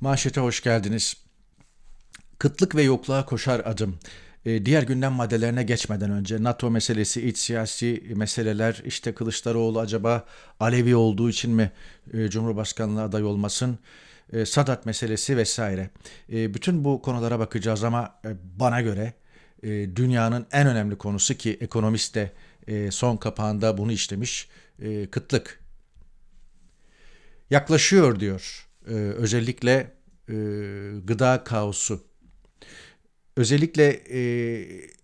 Manşete hoş geldiniz. Kıtlık ve yokluğa koşar adım. Ee, diğer gündem maddelerine geçmeden önce NATO meselesi, iç siyasi meseleler, işte Kılıçdaroğlu acaba Alevi olduğu için mi e, Cumhurbaşkanlığı aday olmasın? E, Sadat meselesi vesaire. E, bütün bu konulara bakacağız ama bana göre dünyanın en önemli konusu ki ekonomist de son kapağında bunu işlemiş kıtlık. Yaklaşıyor diyor ee, özellikle e, gıda kaosu, özellikle e,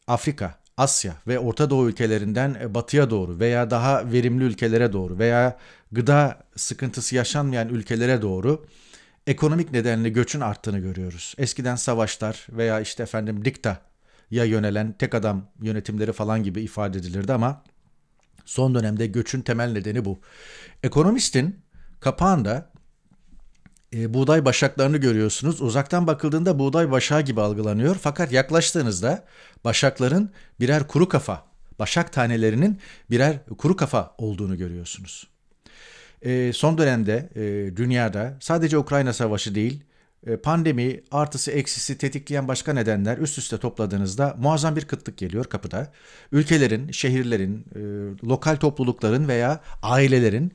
Afrika, Asya ve Orta Doğu ülkelerinden e, batıya doğru veya daha verimli ülkelere doğru veya gıda sıkıntısı yaşanmayan ülkelere doğru ekonomik nedenli göçün arttığını görüyoruz. Eskiden savaşlar veya işte efendim dikta ya yönelen tek adam yönetimleri falan gibi ifade edilirdi ama son dönemde göçün temel nedeni bu. Ekonomistin kapağında e, buğday başaklarını görüyorsunuz. Uzaktan bakıldığında buğday başağı gibi algılanıyor. Fakat yaklaştığınızda başakların birer kuru kafa, başak tanelerinin birer kuru kafa olduğunu görüyorsunuz. E, son dönemde e, dünyada sadece Ukrayna Savaşı değil, e, pandemi artısı eksisi tetikleyen başka nedenler üst üste topladığınızda muazzam bir kıtlık geliyor kapıda. Ülkelerin, şehirlerin, lokal toplulukların veya ailelerin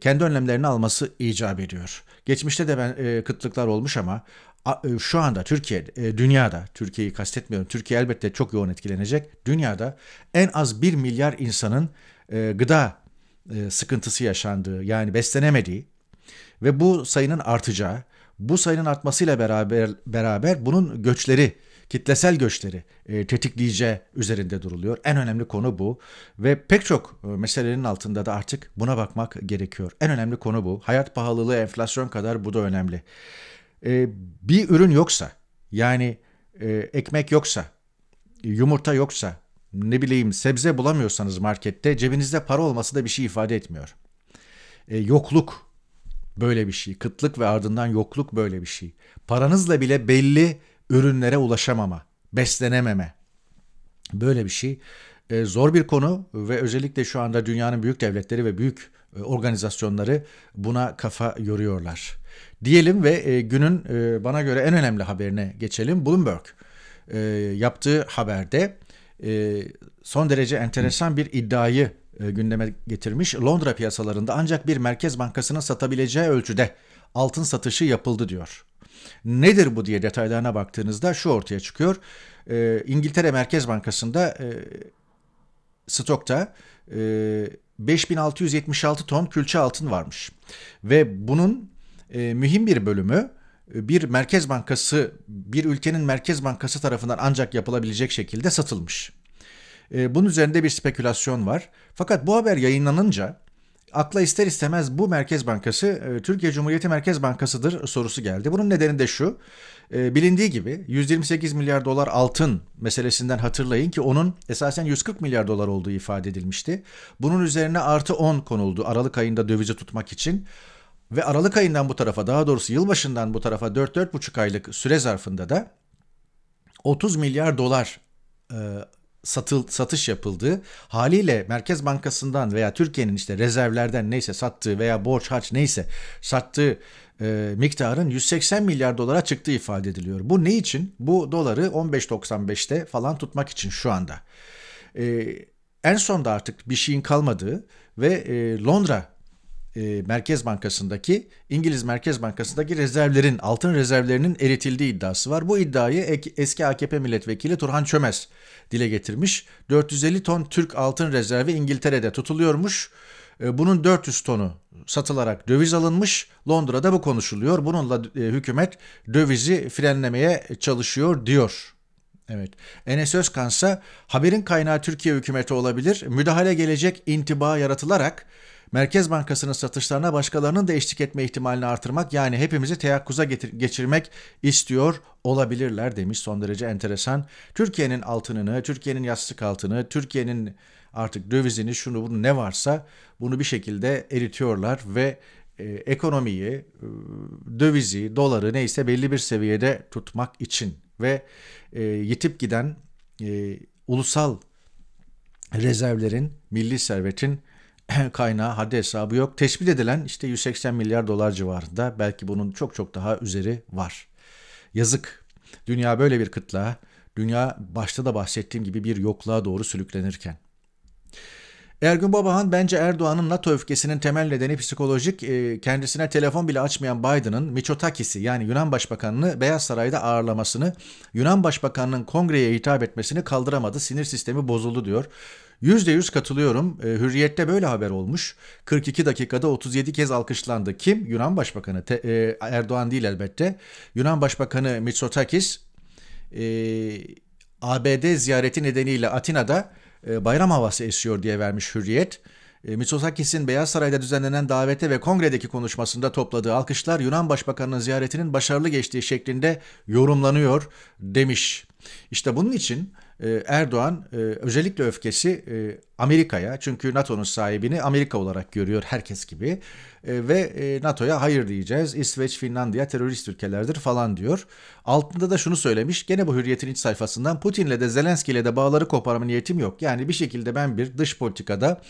kendi önlemlerini alması icap ediyor. Geçmişte de ben e, kıtlıklar olmuş ama e, şu anda Türkiye, e, dünyada, Türkiye'yi kastetmiyorum, Türkiye elbette çok yoğun etkilenecek. Dünyada en az 1 milyar insanın e, gıda sıkıntısı yaşandığı, yani beslenemediği ve bu sayının artacağı, bu sayının artmasıyla beraber beraber bunun göçleri kitlesel göçleri e, tetikleyeceği üzerinde duruluyor. En önemli konu bu ve pek çok e, meselenin altında da artık buna bakmak gerekiyor. En önemli konu bu. Hayat pahalılığı, enflasyon kadar bu da önemli. E, bir ürün yoksa yani e, ekmek yoksa, yumurta yoksa, ne bileyim sebze bulamıyorsanız markette cebinizde para olması da bir şey ifade etmiyor. E, yokluk böyle bir şey. Kıtlık ve ardından yokluk böyle bir şey. Paranızla bile belli ürünlere ulaşamama, beslenememe. Böyle bir şey e, zor bir konu ve özellikle şu anda dünyanın büyük devletleri ve büyük e, organizasyonları buna kafa yoruyorlar. Diyelim ve e, günün bana göre en önemli haberine geçelim. Bloomberg yaptığı haberde son derece enteresan bir iddiayı gündeme getirmiş. Londra piyasalarında ancak bir merkez bankasının satabileceği ölçüde altın satışı yapıldı diyor. Nedir bu diye detaylarına baktığınızda şu ortaya çıkıyor. E, İngiltere Merkez Bankası'nda e, stokta e, 5676 ton külçe altın varmış. Ve bunun e, mühim bir bölümü e, bir merkez bankası, bir ülkenin merkez bankası tarafından ancak yapılabilecek şekilde satılmış. E, bunun üzerinde bir spekülasyon var. Fakat bu haber yayınlanınca akla ister istemez bu Merkez Bankası e, Türkiye Cumhuriyeti Merkez Bankası'dır sorusu geldi. Bunun nedeni de şu. E, bilindiği gibi 128 milyar dolar altın meselesinden hatırlayın ki onun esasen 140 milyar dolar olduğu ifade edilmişti. Bunun üzerine artı 10 konuldu Aralık ayında dövizi tutmak için. Ve Aralık ayından bu tarafa daha doğrusu yılbaşından bu tarafa 4-4,5 aylık süre zarfında da 30 milyar dolar e, satıl, satış yapıldığı haliyle Merkez Bankası'ndan veya Türkiye'nin işte rezervlerden neyse sattığı veya borç harç neyse sattığı e, miktarın 180 milyar dolara çıktığı ifade ediliyor. Bu ne için? Bu doları 15.95'te falan tutmak için şu anda. E, en da artık bir şeyin kalmadığı ve e, Londra e, Merkez Bankası'ndaki İngiliz Merkez Bankası'ndaki rezervlerin altın rezervlerinin eritildiği iddiası var. Bu iddiayı eski AKP milletvekili Turhan Çömez dile getirmiş. 450 ton Türk altın rezervi İngiltere'de tutuluyormuş. E, bunun 400 tonu satılarak döviz alınmış. Londra'da bu konuşuluyor. Bununla e, hükümet dövizi frenlemeye çalışıyor diyor. Evet. Enes Özkan ise haberin kaynağı Türkiye hükümeti olabilir. Müdahale gelecek intiba yaratılarak Merkez Bankası'nın satışlarına başkalarının da eşlik etme ihtimalini artırmak yani hepimizi teyakkuza getir- geçirmek istiyor olabilirler demiş son derece enteresan. Türkiye'nin altınını, Türkiye'nin yastık altını, Türkiye'nin artık dövizini şunu bunu ne varsa bunu bir şekilde eritiyorlar ve e, ekonomiyi, e, dövizi, doları neyse belli bir seviyede tutmak için ve e, yitip giden e, ulusal rezervlerin, milli servetin kaynağı haddi hesabı yok. Tespit edilen işte 180 milyar dolar civarında belki bunun çok çok daha üzeri var. Yazık. Dünya böyle bir kıtlığa, dünya başta da bahsettiğim gibi bir yokluğa doğru sürüklenirken. Ergün Babahan bence Erdoğan'ın NATO öfkesinin temel nedeni psikolojik e, kendisine telefon bile açmayan Biden'ın Michotakis'i yani Yunan Başbakanını Beyaz Saray'da ağırlamasını, Yunan Başbakanının kongreye hitap etmesini kaldıramadı, sinir sistemi bozuldu diyor. %100 katılıyorum. E, Hürriyet'te böyle haber olmuş. 42 dakikada 37 kez alkışlandı. Kim? Yunan Başbakanı. Te, e, Erdoğan değil elbette. Yunan Başbakanı Mitsotakis e, ABD ziyareti nedeniyle Atina'da e, bayram havası esiyor diye vermiş Hürriyet. E, Mitsotakis'in Beyaz Saray'da düzenlenen davete ve kongredeki konuşmasında topladığı alkışlar Yunan Başbakanı'nın ziyaretinin başarılı geçtiği şeklinde yorumlanıyor demiş. İşte bunun için ee, Erdoğan e, özellikle öfkesi e, Amerika'ya çünkü NATO'nun sahibini Amerika olarak görüyor herkes gibi e, ve e, NATO'ya hayır diyeceğiz İsveç, Finlandiya terörist ülkelerdir falan diyor. Altında da şunu söylemiş gene bu hürriyetin iç sayfasından Putin'le de Zelenski'yle de bağları koparma niyetim yok. Yani bir şekilde ben bir dış politikada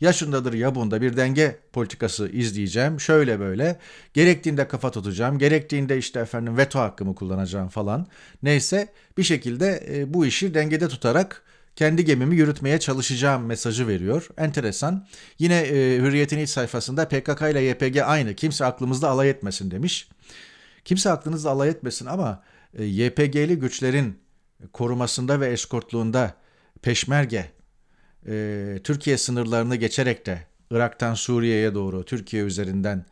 ya şundadır ya bunda bir denge politikası izleyeceğim şöyle böyle gerektiğinde kafa tutacağım gerektiğinde işte efendim veto hakkımı kullanacağım falan neyse bir şekilde e, bu işi dengede tutarak kendi gemimi yürütmeye çalışacağım mesajı veriyor. Enteresan. Yine e, Hürriyet'in ilk sayfasında PKK ile YPG aynı. Kimse aklımızda alay etmesin demiş. Kimse aklınızda alay etmesin ama e, YPG'li güçlerin korumasında ve eskortluğunda peşmerge e, Türkiye sınırlarını geçerek de Irak'tan Suriye'ye doğru Türkiye üzerinden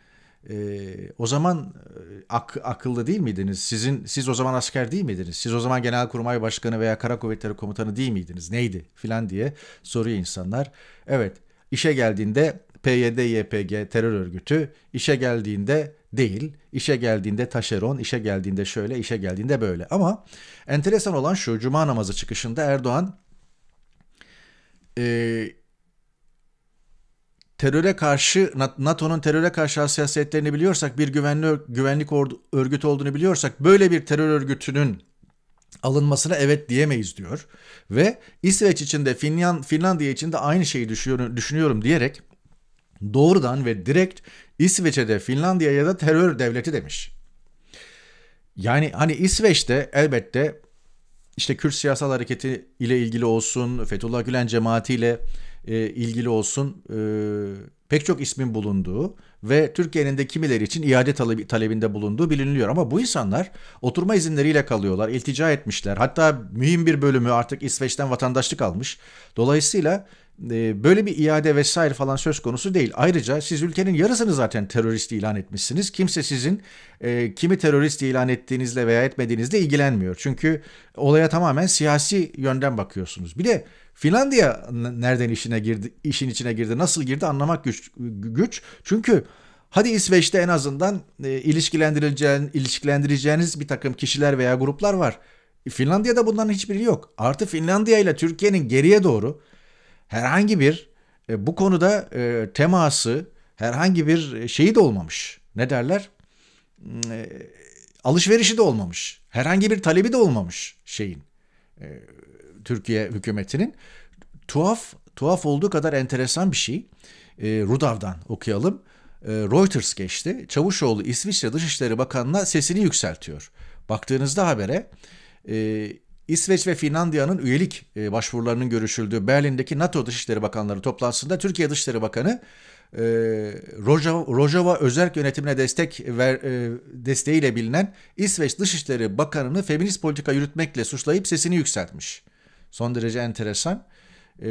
ee, o zaman e, ak, akıllı değil miydiniz? Sizin siz o zaman asker değil miydiniz? Siz o zaman Genelkurmay Başkanı veya Kara Kuvvetleri Komutanı değil miydiniz? Neydi filan diye soruyor insanlar. Evet, işe geldiğinde PYD, YPG terör örgütü, işe geldiğinde değil. işe geldiğinde taşeron, işe geldiğinde şöyle, işe geldiğinde böyle. Ama enteresan olan şu, cuma namazı çıkışında Erdoğan e, teröre karşı NATO'nun teröre karşı hassasiyetlerini biliyorsak bir güvenli güvenlik örgütü olduğunu biliyorsak böyle bir terör örgütünün alınmasına evet diyemeyiz diyor ve İsveç için de Finland, Finlandiya için de aynı şeyi düşünüyorum, düşünüyorum diyerek doğrudan ve direkt İsveç'e de Finlandiya'ya da terör devleti demiş. Yani hani İsveç'te elbette işte Kürt siyasal hareketi ile ilgili olsun, Fethullah Gülen cemaatiyle ile e, ilgili olsun e, pek çok ismin bulunduğu ve Türkiye'nin de kimileri için iade talebi, talebinde bulunduğu biliniliyor. Ama bu insanlar oturma izinleriyle kalıyorlar, iltica etmişler. Hatta mühim bir bölümü artık İsveç'ten vatandaşlık almış. Dolayısıyla ee, böyle bir iade vesaire falan söz konusu değil. Ayrıca siz ülkenin yarısını zaten terörist ilan etmişsiniz. Kimse sizin e, kimi terörist ilan ettiğinizle veya etmediğinizle ilgilenmiyor. Çünkü olaya tamamen siyasi yönden bakıyorsunuz. Bir de Finlandiya nereden işine girdi, işin içine girdi, nasıl girdi anlamak güç. güç. Çünkü Hadi İsveç'te en azından e, ilişkilendirileceğin, ilişkilendireceğiniz bir takım kişiler veya gruplar var. Finlandiya'da bunların hiçbiri yok. Artı Finlandiya ile Türkiye'nin geriye doğru herhangi bir e, bu konuda e, teması herhangi bir şeyi de olmamış. Ne derler? Hmm, e, alışverişi de olmamış. Herhangi bir talebi de olmamış şeyin. E, Türkiye hükümetinin tuhaf tuhaf olduğu kadar enteresan bir şey. E, Rudav'dan okuyalım. E, Reuters geçti. Çavuşoğlu İsviçre Dışişleri Bakanı'na sesini yükseltiyor. Baktığınızda habere e, İsveç ve Finlandiya'nın üyelik e, başvurularının görüşüldüğü Berlin'deki NATO Dışişleri Bakanları toplantısında Türkiye Dışişleri Bakanı e, Rojava, Rojava Özerk yönetimine destek ver, e, desteğiyle bilinen İsveç Dışişleri Bakanı'nı feminist politika yürütmekle suçlayıp sesini yükseltmiş. Son derece enteresan. E,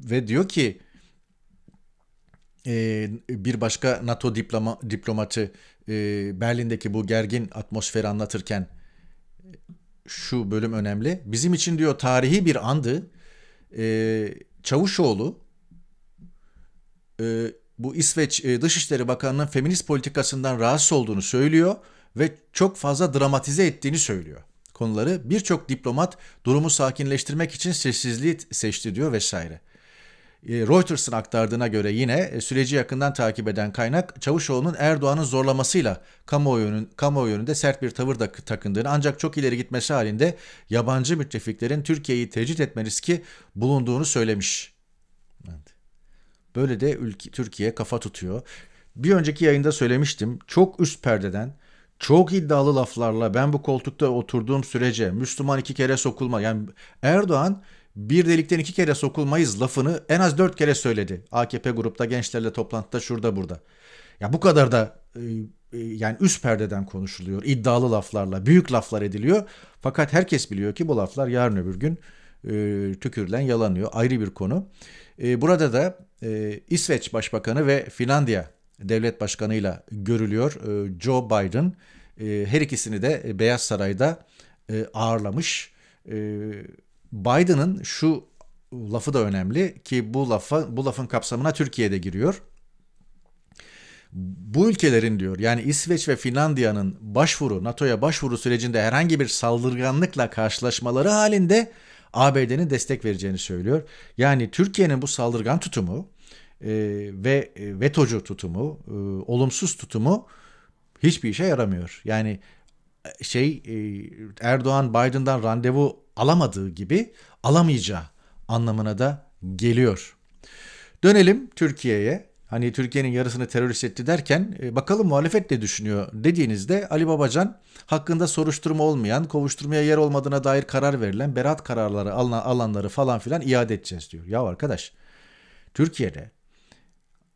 ve diyor ki e, bir başka NATO diploma, diplomatı e, Berlin'deki bu gergin atmosferi anlatırken şu bölüm önemli. Bizim için diyor tarihi bir andı. E, Çavuşoğlu e, bu İsveç e, Dışişleri Bakanı'nın feminist politikasından rahatsız olduğunu söylüyor ve çok fazla dramatize ettiğini söylüyor konuları. Birçok diplomat durumu sakinleştirmek için sessizliği seçti diyor vesaire. E, Reuters'ın aktardığına göre yine e, süreci yakından takip eden kaynak Çavuşoğlu'nun Erdoğan'ın zorlamasıyla kamuoyunun, kamuoyu önünde sert bir tavır da takındığını ancak çok ileri gitmesi halinde yabancı müttefiklerin Türkiye'yi tecrit etme riski bulunduğunu söylemiş. Evet. Böyle de ülke, Türkiye kafa tutuyor. Bir önceki yayında söylemiştim çok üst perdeden çok iddialı laflarla ben bu koltukta oturduğum sürece Müslüman iki kere sokulma yani Erdoğan bir delikten iki kere sokulmayız lafını en az dört kere söyledi. AKP grupta gençlerle toplantıda şurada burada. Ya bu kadar da e, e, yani üst perdeden konuşuluyor iddialı laflarla büyük laflar ediliyor. Fakat herkes biliyor ki bu laflar yarın öbür gün e, tükürülen yalanıyor ayrı bir konu. burada da İsveç Başbakanı ve Finlandiya Devlet Başkanı'yla görülüyor Joe Biden. her ikisini de Beyaz Saray'da ağırlamış. E, Biden'ın şu lafı da önemli ki bu lafa bu lafın kapsamına Türkiye de giriyor. Bu ülkelerin diyor yani İsveç ve Finlandiya'nın başvuru NATO'ya başvuru sürecinde herhangi bir saldırganlıkla karşılaşmaları halinde ABD'nin destek vereceğini söylüyor. Yani Türkiye'nin bu saldırgan tutumu e, ve e, vetocu tutumu, e, olumsuz tutumu hiçbir işe yaramıyor. Yani e, şey e, Erdoğan Biden'dan randevu alamadığı gibi alamayacağı anlamına da geliyor. Dönelim Türkiye'ye. Hani Türkiye'nin yarısını terörist etti derken e, bakalım muhalefet ne düşünüyor dediğinizde Ali Babacan hakkında soruşturma olmayan, kovuşturmaya yer olmadığına dair karar verilen berat kararları alınan alanları falan filan iade edeceğiz diyor. Ya arkadaş Türkiye'de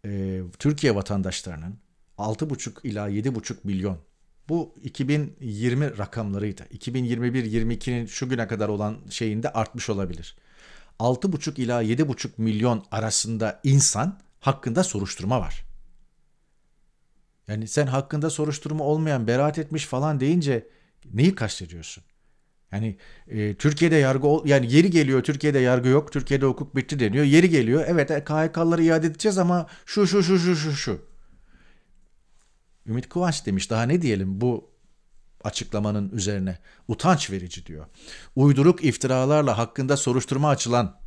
e, Türkiye vatandaşlarının 6,5 ila 7,5 milyon bu 2020 rakamlarıydı. 2021-22'nin şu güne kadar olan şeyinde artmış olabilir. 6,5 ila 7,5 milyon arasında insan hakkında soruşturma var. Yani sen hakkında soruşturma olmayan beraat etmiş falan deyince neyi kastediyorsun? Yani e, Türkiye'de yargı yani yeri geliyor Türkiye'de yargı yok. Türkiye'de hukuk bitti deniyor. Yeri geliyor. Evet e, KHK'ları iade edeceğiz ama şu şu şu şu şu şu. Ümit Kıvanç demiş daha ne diyelim bu açıklamanın üzerine utanç verici diyor. Uyduruk iftiralarla hakkında soruşturma açılan,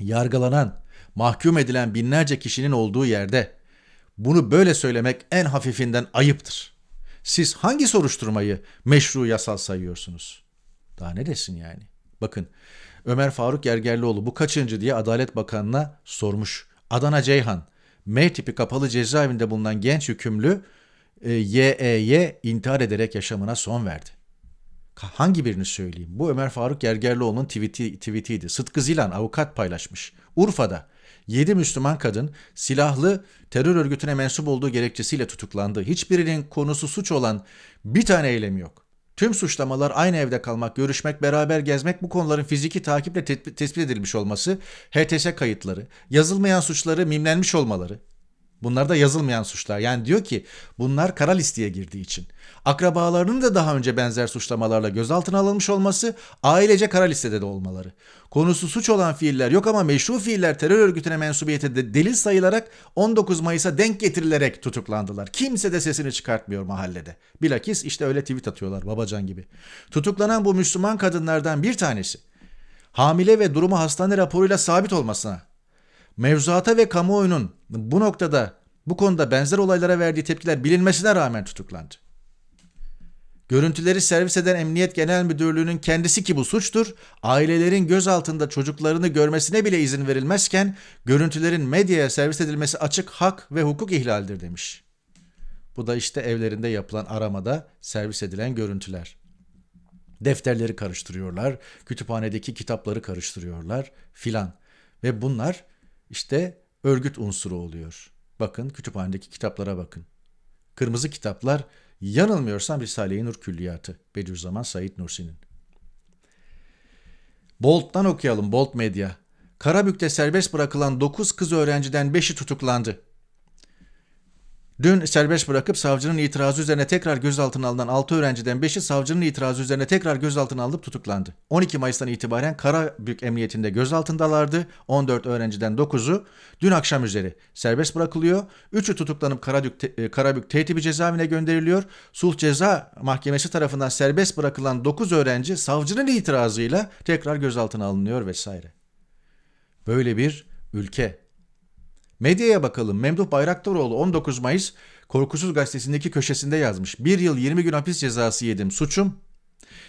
yargılanan, mahkum edilen binlerce kişinin olduğu yerde bunu böyle söylemek en hafifinden ayıptır. Siz hangi soruşturmayı meşru yasal sayıyorsunuz? Daha ne desin yani? Bakın Ömer Faruk Gergerlioğlu bu kaçıncı diye Adalet Bakanı'na sormuş. Adana Ceyhan M tipi kapalı cezaevinde bulunan genç hükümlü YE'ye e intihar ederek yaşamına son verdi. Hangi birini söyleyeyim? Bu Ömer Faruk Gergerlioğlu'nun tweet'i, tweet'iydi. Sıtkı Zilan avukat paylaşmış. Urfa'da 7 Müslüman kadın silahlı terör örgütüne mensup olduğu gerekçesiyle tutuklandı. Hiçbirinin konusu suç olan bir tane eylemi yok. Tüm suçlamalar aynı evde kalmak, görüşmek, beraber gezmek bu konuların fiziki takiple tespit edilmiş olması, HTS kayıtları, yazılmayan suçları mimlenmiş olmaları, Bunlar da yazılmayan suçlar. Yani diyor ki bunlar kara listeye girdiği için. Akrabalarının da daha önce benzer suçlamalarla gözaltına alınmış olması, ailece kara listede de olmaları. Konusu suç olan fiiller yok ama meşru fiiller terör örgütüne mensubiyete de delil sayılarak 19 Mayıs'a denk getirilerek tutuklandılar. Kimse de sesini çıkartmıyor mahallede. Bilakis işte öyle tweet atıyorlar babacan gibi. Tutuklanan bu Müslüman kadınlardan bir tanesi hamile ve durumu hastane raporuyla sabit olmasına mevzuata ve kamuoyunun bu noktada bu konuda benzer olaylara verdiği tepkiler bilinmesine rağmen tutuklandı. Görüntüleri servis eden Emniyet Genel Müdürlüğü'nün kendisi ki bu suçtur, ailelerin göz altında çocuklarını görmesine bile izin verilmezken görüntülerin medyaya servis edilmesi açık hak ve hukuk ihlaldir demiş. Bu da işte evlerinde yapılan aramada servis edilen görüntüler. Defterleri karıştırıyorlar, kütüphanedeki kitapları karıştırıyorlar filan. Ve bunlar işte örgüt unsuru oluyor. Bakın kütüphanedeki kitaplara bakın. Kırmızı kitaplar yanılmıyorsam Risale-i Nur Külliyatı Bediüzzaman Said Nursi'nin. Bolt'tan okuyalım Bolt Medya. Karabük'te serbest bırakılan 9 kız öğrenciden 5'i tutuklandı. Dün serbest bırakıp savcının itirazı üzerine tekrar gözaltına alınan 6 öğrenciden 5'i savcının itirazı üzerine tekrar gözaltına alıp tutuklandı. 12 Mayıs'tan itibaren Karabük Emniyetinde gözaltındalardı. 14 öğrenciden 9'u dün akşam üzeri serbest bırakılıyor. 3'ü tutuklanıp Karabük, te e, Karabük Tehtibi Cezaevine gönderiliyor. Sulh Ceza Mahkemesi tarafından serbest bırakılan 9 öğrenci savcının itirazıyla tekrar gözaltına alınıyor vesaire. Böyle bir ülke Medyaya bakalım. Memduh Bayraktaroğlu 19 Mayıs Korkusuz Gazetesi'ndeki köşesinde yazmış. Bir yıl 20 gün hapis cezası yedim suçum.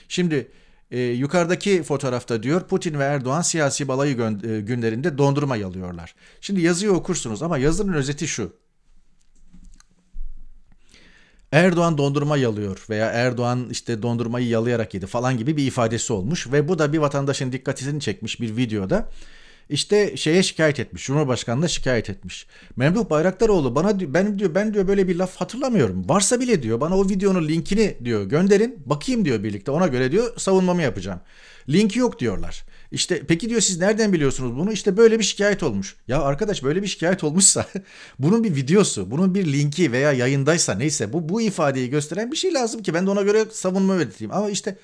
Şimdi e, yukarıdaki fotoğrafta diyor Putin ve Erdoğan siyasi balayı e, günlerinde dondurma yalıyorlar. Şimdi yazıyı okursunuz ama yazının özeti şu. Erdoğan dondurma yalıyor veya Erdoğan işte dondurmayı yalayarak yedi falan gibi bir ifadesi olmuş ve bu da bir vatandaşın dikkatini çekmiş bir videoda işte şeye şikayet etmiş. Cumhurbaşkanına şikayet etmiş. Memduh Bayraktaroğlu bana ben diyor ben diyor böyle bir laf hatırlamıyorum. Varsa bile diyor bana o videonun linkini diyor gönderin. Bakayım diyor birlikte ona göre diyor savunmamı yapacağım. Linki yok diyorlar. İşte peki diyor siz nereden biliyorsunuz bunu? İşte böyle bir şikayet olmuş. Ya arkadaş böyle bir şikayet olmuşsa bunun bir videosu, bunun bir linki veya yayındaysa neyse bu bu ifadeyi gösteren bir şey lazım ki ben de ona göre savunma üreteyim. Ama işte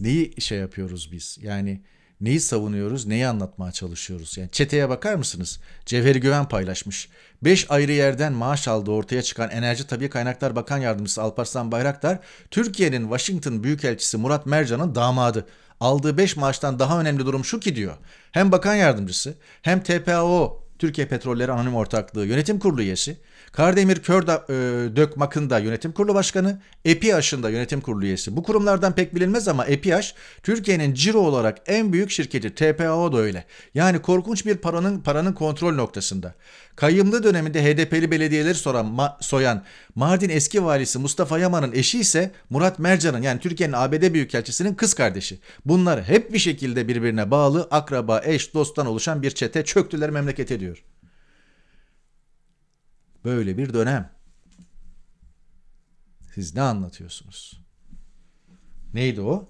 neyi şey yapıyoruz biz? Yani Neyi savunuyoruz, neyi anlatmaya çalışıyoruz? Yani çeteye bakar mısınız? Cevheri Güven paylaşmış. 5 ayrı yerden maaş aldığı ortaya çıkan Enerji Tabi Kaynaklar Bakan Yardımcısı Alparslan Bayraktar, Türkiye'nin Washington Büyükelçisi Murat Mercan'ın damadı. Aldığı 5 maaştan daha önemli durum şu ki diyor. Hem bakan yardımcısı hem TPAO Türkiye Petrolleri Anonim Ortaklığı Yönetim Kurulu üyesi Kardemir Kör da, e, Dökmak'ın da yönetim kurulu başkanı, EPİAŞ'ın da yönetim kurulu üyesi. Bu kurumlardan pek bilinmez ama EPİAŞ Türkiye'nin ciro olarak en büyük şirketi TPAO da öyle. Yani korkunç bir paranın paranın kontrol noktasında. Kayımlı döneminde HDP'li belediyeleri soran, ma, soyan Mardin eski valisi Mustafa Yaman'ın eşi ise Murat Mercan'ın yani Türkiye'nin ABD Büyükelçisi'nin kız kardeşi. Bunlar hep bir şekilde birbirine bağlı akraba, eş, dosttan oluşan bir çete çöktüler memleket ediyor. Böyle bir dönem. Siz ne anlatıyorsunuz? Neydi o?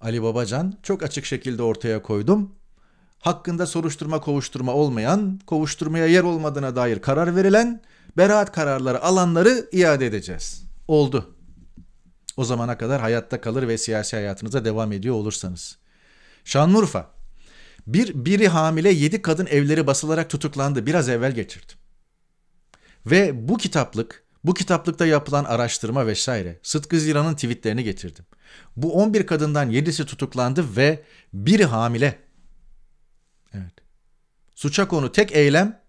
Ali Babacan çok açık şekilde ortaya koydum. Hakkında soruşturma kovuşturma olmayan, kovuşturmaya yer olmadığına dair karar verilen beraat kararları alanları iade edeceğiz. Oldu. O zamana kadar hayatta kalır ve siyasi hayatınıza devam ediyor olursanız. Şanlıurfa. Bir biri hamile yedi kadın evleri basılarak tutuklandı. Biraz evvel geçirdim. Ve bu kitaplık, bu kitaplıkta yapılan araştırma vesaire Sıtkı Zira'nın tweetlerini getirdim. Bu 11 kadından 7'si tutuklandı ve biri hamile. Evet. Suça konu tek eylem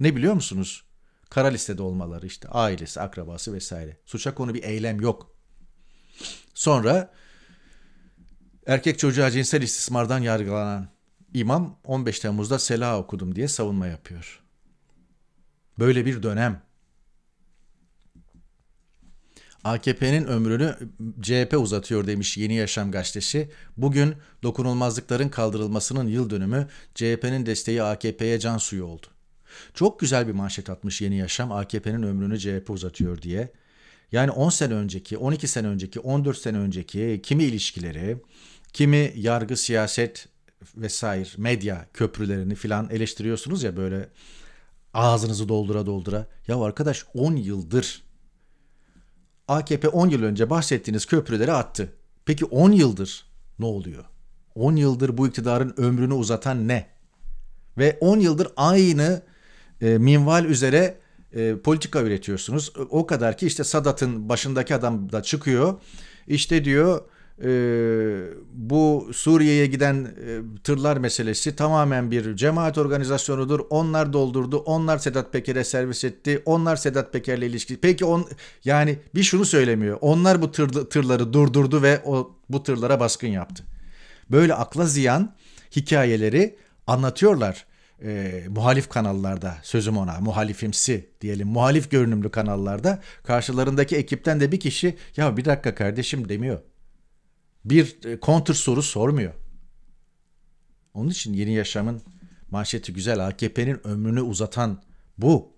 ne biliyor musunuz? Kara listede olmaları işte ailesi, akrabası vesaire. Suça konu bir eylem yok. Sonra erkek çocuğa cinsel istismardan yargılanan imam 15 Temmuz'da selah okudum diye savunma yapıyor. Böyle bir dönem. AKP'nin ömrünü CHP uzatıyor demiş Yeni Yaşam gazetesi. Bugün dokunulmazlıkların kaldırılmasının yıl dönümü CHP'nin desteği AKP'ye can suyu oldu. Çok güzel bir manşet atmış Yeni Yaşam AKP'nin ömrünü CHP uzatıyor diye. Yani 10 sene önceki, 12 sene önceki, 14 sene önceki kimi ilişkileri, kimi yargı, siyaset vesaire medya köprülerini filan eleştiriyorsunuz ya böyle Ağzınızı doldura doldura. Ya arkadaş 10 yıldır AKP 10 yıl önce bahsettiğiniz köprüleri attı. Peki 10 yıldır ne oluyor? 10 yıldır bu iktidarın ömrünü uzatan ne? Ve 10 yıldır aynı e, minval üzere e, politika üretiyorsunuz. O kadar ki işte Sadat'ın başındaki adam da çıkıyor. İşte diyor ee, bu Suriye'ye giden e, tırlar meselesi tamamen bir cemaat organizasyonudur. Onlar doldurdu. Onlar Sedat Peker'e servis etti. Onlar Sedat Peker'le ilişki. Peki on yani bir şunu söylemiyor. Onlar bu tır, tırları durdurdu ve o bu tırlara baskın yaptı. Böyle akla ziyan hikayeleri anlatıyorlar e, muhalif kanallarda sözüm ona muhalifimsi diyelim muhalif görünümlü kanallarda karşılarındaki ekipten de bir kişi ya bir dakika kardeşim demiyor bir kontr e, soru sormuyor. Onun için yeni yaşamın manşeti güzel. AKP'nin ömrünü uzatan bu.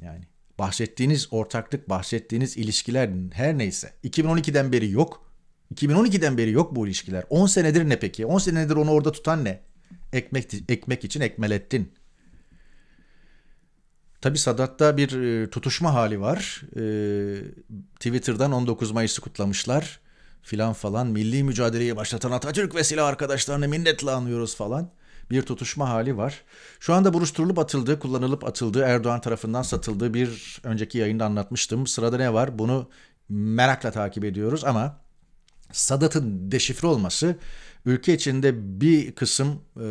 Yani bahsettiğiniz ortaklık, bahsettiğiniz ilişkiler her neyse. 2012'den beri yok. 2012'den beri yok bu ilişkiler. 10 senedir ne peki? 10 senedir onu orada tutan ne? Ekmek, ekmek için ekmelettin. Tabi Sadat'ta bir e, tutuşma hali var. E, Twitter'dan 19 Mayıs'ı kutlamışlar filan falan milli mücadeleyi başlatan Atatürk ve silah arkadaşlarını minnetle anıyoruz falan bir tutuşma hali var. Şu anda buruşturulup atıldığı, kullanılıp atıldığı, Erdoğan tarafından satıldığı bir önceki yayında anlatmıştım. Sırada ne var? Bunu merakla takip ediyoruz ama Sadat'ın deşifre olması ülke içinde bir kısım e,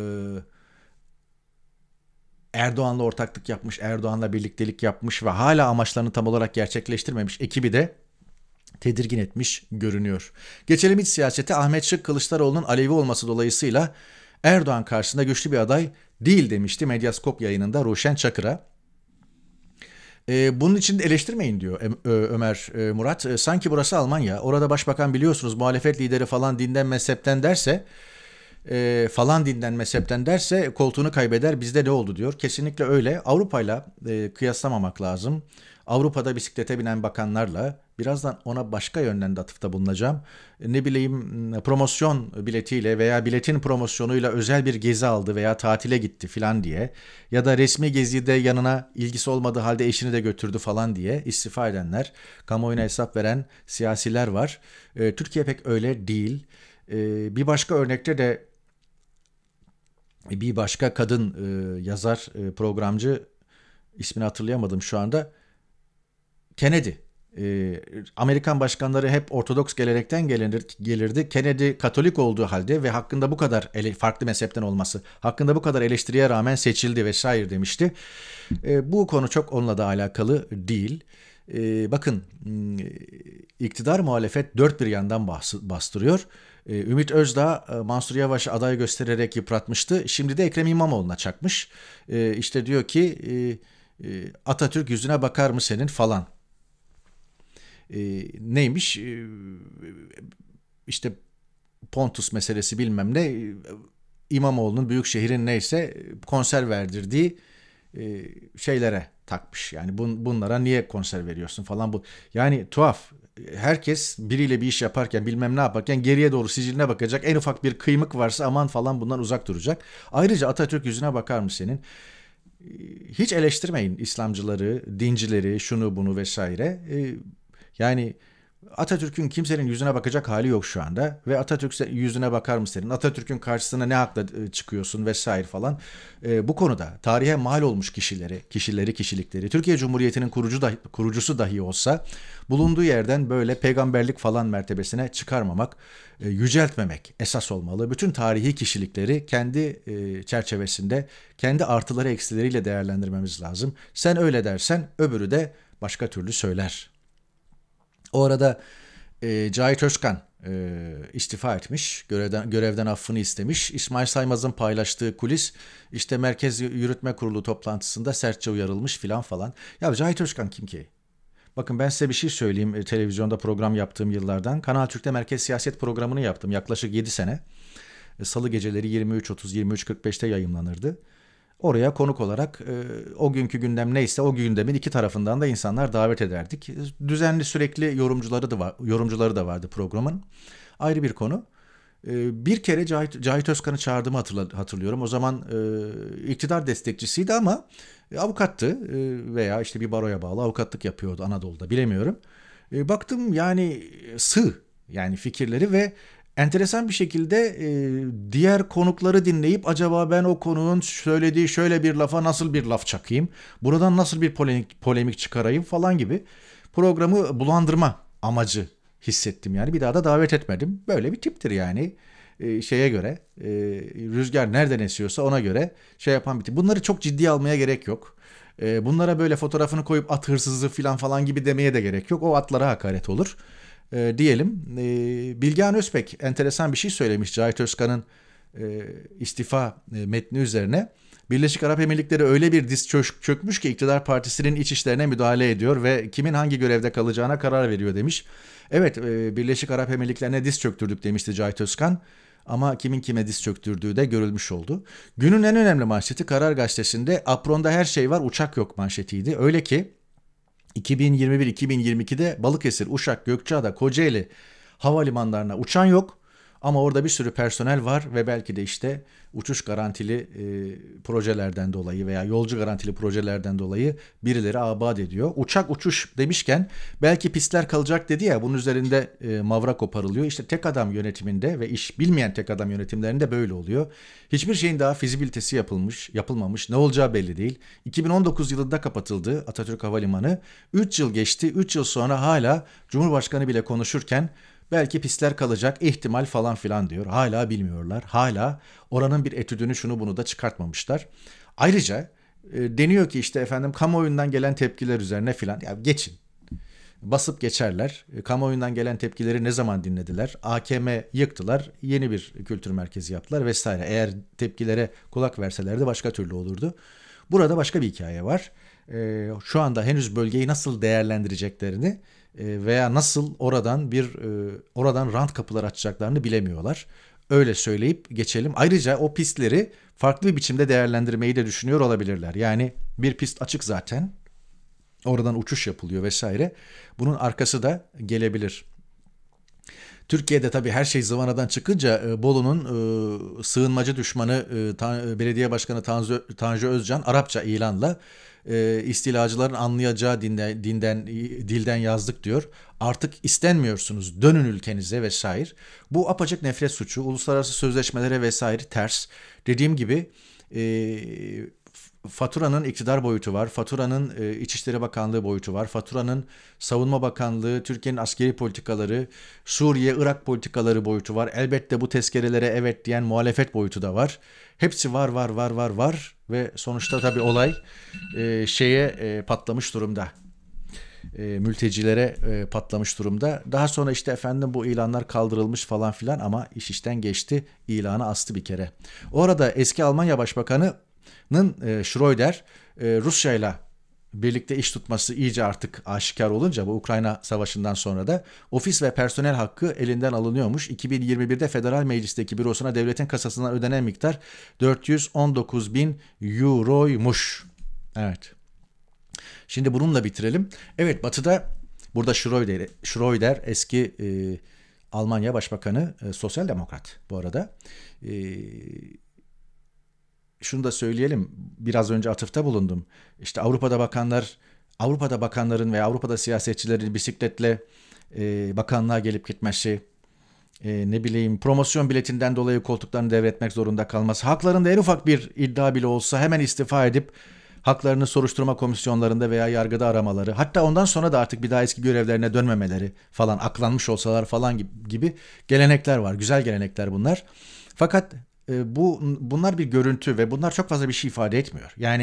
Erdoğan'la ortaklık yapmış, Erdoğan'la birliktelik yapmış ve hala amaçlarını tam olarak gerçekleştirmemiş ekibi de tedirgin etmiş görünüyor. Geçelim iç siyasete Ahmet Şık Kılıçdaroğlu'nun Alevi olması dolayısıyla Erdoğan karşısında güçlü bir aday değil demişti Medyaskop yayınında Ruşen Çakır'a. E, bunun için eleştirmeyin diyor Ömer e, Murat. E, sanki burası Almanya. Orada başbakan biliyorsunuz muhalefet lideri falan dinden mezhepten derse e, falan dinden mezhepten derse koltuğunu kaybeder bizde ne oldu diyor. Kesinlikle öyle. Avrupa ile kıyaslamamak lazım. Avrupa'da bisiklete binen bakanlarla Birazdan ona başka yönden de atıfta bulunacağım. E, ne bileyim promosyon biletiyle veya biletin promosyonuyla özel bir gezi aldı veya tatile gitti filan diye ya da resmi gezide yanına ilgisi olmadığı halde eşini de götürdü falan diye istifa edenler, kamuoyuna hesap veren siyasiler var. E, Türkiye pek öyle değil. E, bir başka örnekte de bir başka kadın yazar, programcı ismini hatırlayamadım şu anda. Kennedy e, Amerikan başkanları hep ortodoks gelerekten gelinir, gelirdi. Kennedy Katolik olduğu halde ve hakkında bu kadar ele, farklı mezhepten olması, hakkında bu kadar eleştiriye rağmen seçildi vesaire demişti. E, bu konu çok onunla da alakalı değil. E, bakın hmm, iktidar muhalefet dört bir yandan bastırıyor. E, Ümit Özdağ e, Mansur Yavaş aday göstererek yıpratmıştı. Şimdi de Ekrem İmamoğlu'na çakmış. E, işte diyor ki e, Atatürk yüzüne bakar mı senin falan ee, neymiş ee, işte Pontus meselesi bilmem ne İmamoğlu'nun büyük şehrin neyse konser verdirdiği e, şeylere takmış. Yani bunlara niye konser veriyorsun falan bu. Yani tuhaf. Herkes biriyle bir iş yaparken bilmem ne yaparken geriye doğru siciline bakacak. En ufak bir kıymık varsa aman falan bundan uzak duracak. Ayrıca Atatürk yüzüne bakar mı senin? Hiç eleştirmeyin İslamcıları, dincileri, şunu bunu vesaire. E, yani Atatürk'ün kimsenin yüzüne bakacak hali yok şu anda ve Atatürk yüzüne bakar mı senin? Atatürk'ün karşısına ne hakla e, çıkıyorsun vesaire falan. E, bu konuda tarihe mal olmuş kişileri, kişileri, kişilikleri, Türkiye Cumhuriyeti'nin kurucu dahi, kurucusu dahi olsa bulunduğu yerden böyle peygamberlik falan mertebesine çıkarmamak, e, yüceltmemek esas olmalı. Bütün tarihi kişilikleri kendi e, çerçevesinde, kendi artıları eksileriyle değerlendirmemiz lazım. Sen öyle dersen öbürü de başka türlü söyler. O arada e, Cahit Özkan e, istifa etmiş. Görevden, görevden affını istemiş. İsmail Saymaz'ın paylaştığı kulis işte Merkez Yürütme Kurulu toplantısında sertçe uyarılmış filan falan. Ya Cahit Özkan kim ki? Bakın ben size bir şey söyleyeyim e, televizyonda program yaptığım yıllardan. Kanal Türk'te merkez siyaset programını yaptım yaklaşık 7 sene. E, Salı geceleri 23.30-23.45'te yayınlanırdı. Oraya konuk olarak e, o günkü gündem neyse o gündemin iki tarafından da insanlar davet ederdik. E, düzenli sürekli yorumcuları da var, yorumcuları da vardı programın. Ayrı bir konu. E, bir kere Cahit, Cahit Özkan'ı çağırdığımı hatırla, hatırlıyorum. O zaman e, iktidar destekçisiydi ama e, avukattı e, veya işte bir baroya bağlı avukatlık yapıyordu Anadolu'da bilemiyorum. E, baktım yani e, sığ yani fikirleri ve enteresan bir şekilde e, diğer konukları dinleyip acaba ben o konuğun söylediği şöyle bir lafa nasıl bir laf çakayım, buradan nasıl bir polemik, polemik çıkarayım falan gibi programı bulandırma amacı hissettim yani bir daha da davet etmedim. Böyle bir tiptir yani e, şeye göre e, rüzgar nereden esiyorsa ona göre şey yapan bir Bunları çok ciddi almaya gerek yok. E, bunlara böyle fotoğrafını koyup at hırsızı falan falan gibi demeye de gerek yok. O atlara hakaret olur e, diyelim. E, Bilgehan Özbek enteresan bir şey söylemiş Cahit Özkan'ın e, istifa e, metni üzerine. Birleşik Arap Emirlikleri öyle bir diz çökmüş ki iktidar partisinin iç işlerine müdahale ediyor ve kimin hangi görevde kalacağına karar veriyor demiş. Evet e, Birleşik Arap Emirlikleri'ne diz çöktürdük demişti Cahit Özkan ama kimin kime diz çöktürdüğü de görülmüş oldu. Günün en önemli manşeti Karar Gazetesi'nde apronda her şey var uçak yok manşetiydi. Öyle ki 2021-2022'de Balıkesir, Uşak, Gökçeada, Kocaeli havalimanlarına uçan yok. Ama orada bir sürü personel var ve belki de işte uçuş garantili e, projelerden dolayı veya yolcu garantili projelerden dolayı birileri abat ediyor. Uçak uçuş demişken belki pistler kalacak dedi ya bunun üzerinde e, mavra koparılıyor. İşte tek adam yönetiminde ve iş bilmeyen tek adam yönetimlerinde böyle oluyor. Hiçbir şeyin daha fizibilitesi yapılmış, yapılmamış. Ne olacağı belli değil. 2019 yılında kapatıldı Atatürk Havalimanı. 3 yıl geçti. 3 yıl sonra hala Cumhurbaşkanı bile konuşurken Belki pisler kalacak ihtimal falan filan diyor. Hala bilmiyorlar. Hala oranın bir etüdünü şunu bunu da çıkartmamışlar. Ayrıca e, deniyor ki işte efendim kamuoyundan gelen tepkiler üzerine filan. Ya geçin. Basıp geçerler. E, kamuoyundan gelen tepkileri ne zaman dinlediler? AKM yıktılar. Yeni bir kültür merkezi yaptılar vesaire. Eğer tepkilere kulak verselerdi başka türlü olurdu. Burada başka bir hikaye var. E, şu anda henüz bölgeyi nasıl değerlendireceklerini ee, veya nasıl oradan bir e, oradan rant kapılar açacaklarını bilemiyorlar. Öyle söyleyip geçelim. Ayrıca o pistleri farklı bir biçimde değerlendirmeyi de düşünüyor olabilirler. Yani bir pist açık zaten. Oradan uçuş yapılıyor vesaire. Bunun arkası da gelebilir. Türkiye'de tabii her şey zıvanadan çıkınca e, Bolu'nun e, sığınmacı düşmanı e, belediye başkanı Tanju Özcan Arapça ilanla istilacıların anlayacağı dinden, dinden dilden yazdık diyor. Artık istenmiyorsunuz dönün ülkenize vesaire. Bu apacık nefret suçu uluslararası sözleşmelere vesaire ters. Dediğim gibi e, faturanın iktidar boyutu var, faturanın e, İçişleri Bakanlığı boyutu var, faturanın Savunma Bakanlığı, Türkiye'nin askeri politikaları, Suriye, Irak politikaları boyutu var. Elbette bu tezkerelere evet diyen muhalefet boyutu da var. Hepsi var, var, var, var, var ve sonuçta tabii olay e, şeye e, patlamış durumda. E, mültecilere e, patlamış durumda. Daha sonra işte efendim bu ilanlar kaldırılmış falan filan ama iş işten geçti. İlanı astı bir kere. Orada eski Almanya Başbakanı e, Schroeder e, Rusya ile birlikte iş tutması iyice artık aşikar olunca bu Ukrayna Savaşı'ndan sonra da ofis ve personel hakkı elinden alınıyormuş. 2021'de Federal Meclis'teki bürosuna devletin kasasından ödenen miktar 419 bin euroymuş. Evet. Şimdi bununla bitirelim. Evet Batı'da burada Schroeder, Schroeder eski e, Almanya Başbakanı e, sosyal demokrat bu arada. E, şunu da söyleyelim. Biraz önce atıfta bulundum. İşte Avrupa'da bakanlar Avrupa'da bakanların ve Avrupa'da siyasetçilerin bisikletle e, bakanlığa gelip gitmesi, e, ne bileyim promosyon biletinden dolayı koltuklarını devretmek zorunda kalması, haklarında en ufak bir iddia bile olsa hemen istifa edip haklarını soruşturma komisyonlarında veya yargıda aramaları, hatta ondan sonra da artık bir daha eski görevlerine dönmemeleri falan aklanmış olsalar falan gibi, gibi gelenekler var. Güzel gelenekler bunlar. Fakat e, bu bunlar bir görüntü ve bunlar çok fazla bir şey ifade etmiyor. Yani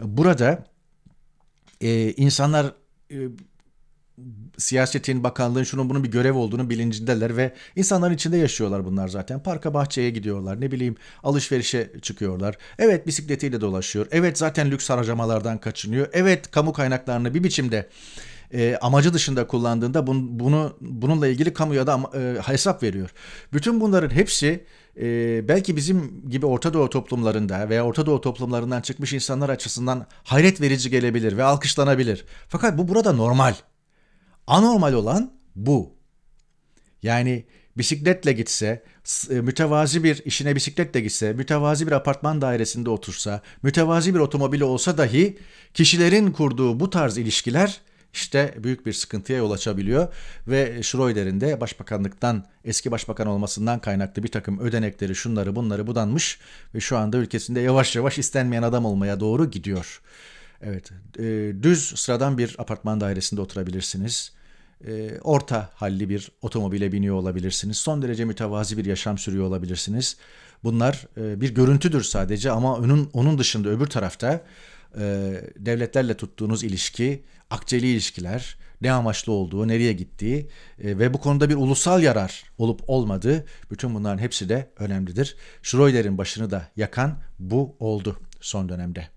e, burada e, insanlar e, siyasetin, bakanlığın şunun bunun bir görev olduğunu bilincindeler ve insanların içinde yaşıyorlar bunlar zaten. Parka bahçeye gidiyorlar, ne bileyim alışverişe çıkıyorlar. Evet bisikletiyle dolaşıyor. Evet zaten lüks harcamalardan kaçınıyor. Evet kamu kaynaklarını bir biçimde e, amacı dışında kullandığında bun, bunu bununla ilgili kamuya da e, hesap veriyor. Bütün bunların hepsi e, belki bizim gibi Orta Doğu toplumlarında veya Orta Doğu toplumlarından çıkmış insanlar açısından hayret verici gelebilir ve alkışlanabilir. Fakat bu burada normal. Anormal olan bu. Yani bisikletle gitse, e, mütevazi bir işine bisikletle gitse, mütevazi bir apartman dairesinde otursa, mütevazi bir otomobili olsa dahi kişilerin kurduğu bu tarz ilişkiler işte büyük bir sıkıntıya yol açabiliyor ve Schroeder'in de başbakanlıktan eski başbakan olmasından kaynaklı bir takım ödenekleri şunları bunları budanmış ve şu anda ülkesinde yavaş yavaş istenmeyen adam olmaya doğru gidiyor. Evet e, düz sıradan bir apartman dairesinde oturabilirsiniz. E, orta halli bir otomobile biniyor olabilirsiniz. Son derece mütevazi bir yaşam sürüyor olabilirsiniz. Bunlar e, bir görüntüdür sadece ama onun, onun dışında öbür tarafta devletlerle tuttuğunuz ilişki, akçeli ilişkiler, ne amaçlı olduğu, nereye gittiği e, ve bu konuda bir ulusal yarar olup olmadığı bütün bunların hepsi de önemlidir. Schroeder'in başını da yakan bu oldu son dönemde.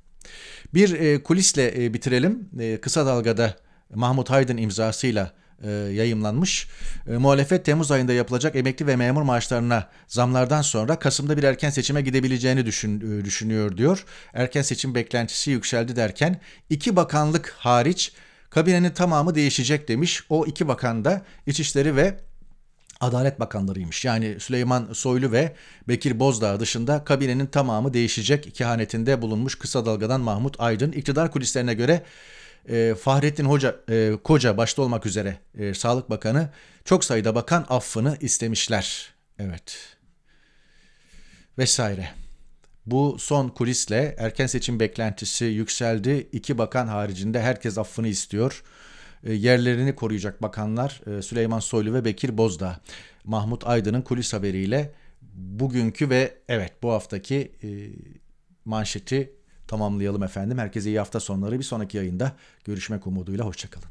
Bir e, kulisle e, bitirelim. E, kısa dalgada Mahmut Haydın imzasıyla e, yayımlanmış. E, muhalefet Temmuz ayında yapılacak emekli ve memur maaşlarına zamlardan sonra Kasım'da bir erken seçime gidebileceğini düşün, e, düşünüyor diyor. Erken seçim beklentisi yükseldi derken iki bakanlık hariç Kabinenin tamamı değişecek demiş. O iki bakan da İçişleri ve Adalet Bakanlarıymış. Yani Süleyman Soylu ve Bekir Bozdağ dışında kabinenin tamamı değişecek kehanetinde bulunmuş kısa dalgadan Mahmut Aydın. İktidar kulislerine göre e, Fahrettin Hoca e, Koca başta olmak üzere e, Sağlık Bakanı çok sayıda bakan affını istemişler. Evet. Vesaire. Bu son kulisle erken seçim beklentisi yükseldi. İki bakan haricinde herkes affını istiyor. E, yerlerini koruyacak bakanlar e, Süleyman Soylu ve Bekir Bozdağ. Mahmut Aydın'ın kulis haberiyle bugünkü ve evet bu haftaki e, manşeti tamamlayalım efendim. Herkese iyi hafta sonları. Bir sonraki yayında görüşmek umuduyla. Hoşçakalın.